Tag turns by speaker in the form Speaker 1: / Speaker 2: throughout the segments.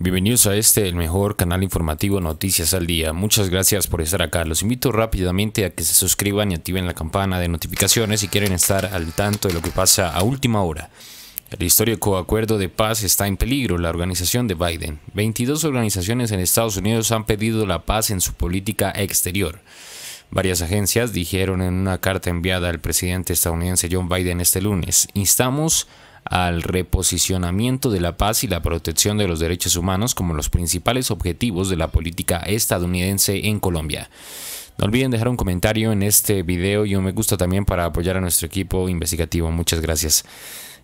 Speaker 1: Bienvenidos a este, el mejor canal informativo Noticias al Día. Muchas gracias por estar acá. Los invito rápidamente a que se suscriban y activen la campana de notificaciones si quieren estar al tanto de lo que pasa a última hora. El histórico acuerdo de paz está en peligro. La organización de Biden. 22 organizaciones en Estados Unidos han pedido la paz en su política exterior. Varias agencias dijeron en una carta enviada al presidente estadounidense John Biden este lunes, instamos al reposicionamiento de la paz y la protección de los derechos humanos como los principales objetivos de la política estadounidense en Colombia. No olviden dejar un comentario en este video y un me gusta también para apoyar a nuestro equipo investigativo. Muchas gracias.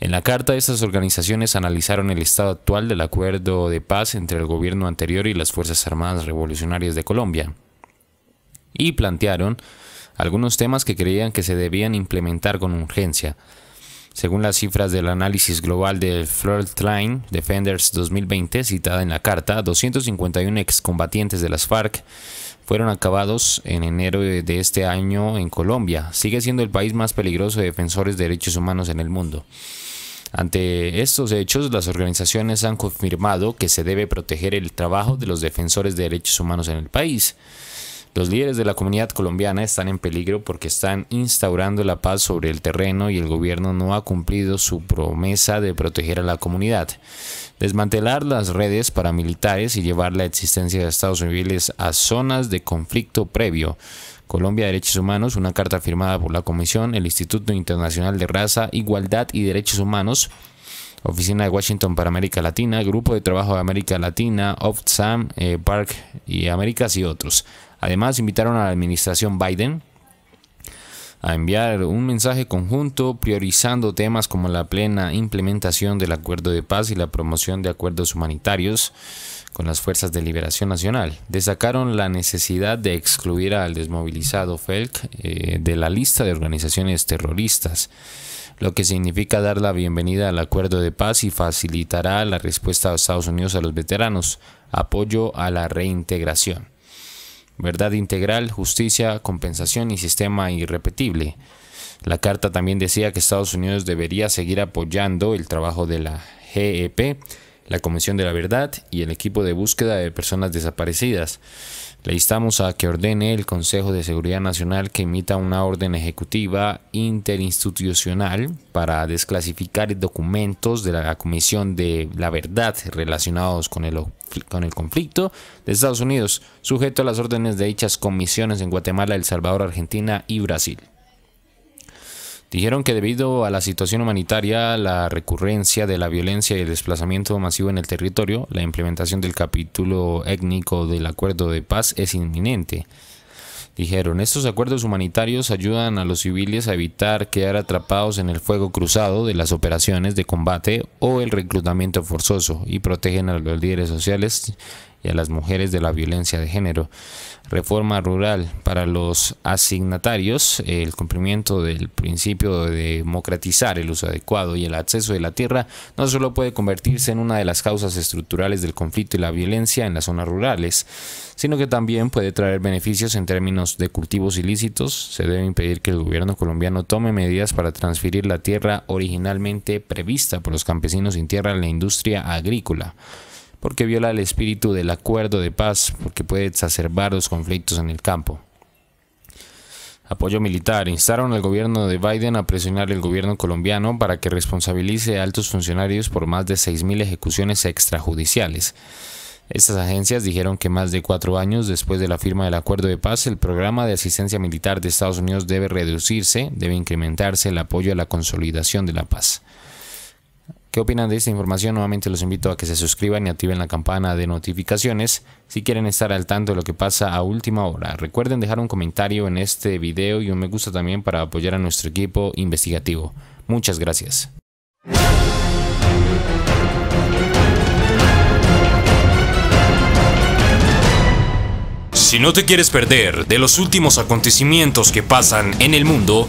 Speaker 1: En la carta, estas organizaciones analizaron el estado actual del acuerdo de paz entre el gobierno anterior y las Fuerzas Armadas Revolucionarias de Colombia y plantearon algunos temas que creían que se debían implementar con urgencia. Según las cifras del análisis global de Frontline Defenders 2020, citada en la carta, 251 excombatientes de las FARC fueron acabados en enero de este año en Colombia. Sigue siendo el país más peligroso de defensores de derechos humanos en el mundo. Ante estos hechos, las organizaciones han confirmado que se debe proteger el trabajo de los defensores de derechos humanos en el país. Los líderes de la comunidad colombiana están en peligro porque están instaurando la paz sobre el terreno y el gobierno no ha cumplido su promesa de proteger a la comunidad. Desmantelar las redes paramilitares y llevar la existencia de estados Unidos a zonas de conflicto previo. Colombia Derechos Humanos, una carta firmada por la Comisión, el Instituto Internacional de Raza, Igualdad y Derechos Humanos, Oficina de Washington para América Latina, Grupo de Trabajo de América Latina, OFSAM, eh, Park y Américas y otros. Además, invitaron a la administración Biden a enviar un mensaje conjunto priorizando temas como la plena implementación del acuerdo de paz y la promoción de acuerdos humanitarios con las Fuerzas de Liberación Nacional. Destacaron la necesidad de excluir al desmovilizado FELC eh, de la lista de organizaciones terroristas, lo que significa dar la bienvenida al acuerdo de paz y facilitará la respuesta de Estados Unidos a los veteranos, apoyo a la reintegración verdad integral, justicia, compensación y sistema irrepetible. La carta también decía que Estados Unidos debería seguir apoyando el trabajo de la GEP la Comisión de la Verdad y el equipo de búsqueda de personas desaparecidas. Le instamos a que ordene el Consejo de Seguridad Nacional que emita una orden ejecutiva interinstitucional para desclasificar documentos de la Comisión de la Verdad relacionados con el, con el conflicto de Estados Unidos, sujeto a las órdenes de dichas comisiones en Guatemala, El Salvador, Argentina y Brasil. Dijeron que debido a la situación humanitaria, la recurrencia de la violencia y el desplazamiento masivo en el territorio, la implementación del capítulo étnico del acuerdo de paz es inminente. Dijeron, estos acuerdos humanitarios ayudan a los civiles a evitar quedar atrapados en el fuego cruzado de las operaciones de combate o el reclutamiento forzoso y protegen a los líderes sociales y a las mujeres de la violencia de género. Reforma rural para los asignatarios, el cumplimiento del principio de democratizar el uso adecuado y el acceso de la tierra no solo puede convertirse en una de las causas estructurales del conflicto y la violencia en las zonas rurales, sino que también puede traer beneficios en términos de cultivos ilícitos. Se debe impedir que el gobierno colombiano tome medidas para transferir la tierra originalmente prevista por los campesinos sin tierra a la industria agrícola porque viola el espíritu del acuerdo de paz, porque puede exacerbar los conflictos en el campo. Apoyo militar. Instaron al gobierno de Biden a presionar al gobierno colombiano para que responsabilice a altos funcionarios por más de 6.000 ejecuciones extrajudiciales. Estas agencias dijeron que más de cuatro años después de la firma del acuerdo de paz, el programa de asistencia militar de Estados Unidos debe reducirse, debe incrementarse el apoyo a la consolidación de la paz. ¿Qué opinan de esta información? Nuevamente los invito a que se suscriban y activen la campana de notificaciones si quieren estar al tanto de lo que pasa a última hora. Recuerden dejar un comentario en este video y un me gusta también para apoyar a nuestro equipo investigativo. Muchas gracias. Si no te quieres perder de los últimos acontecimientos que pasan en el mundo,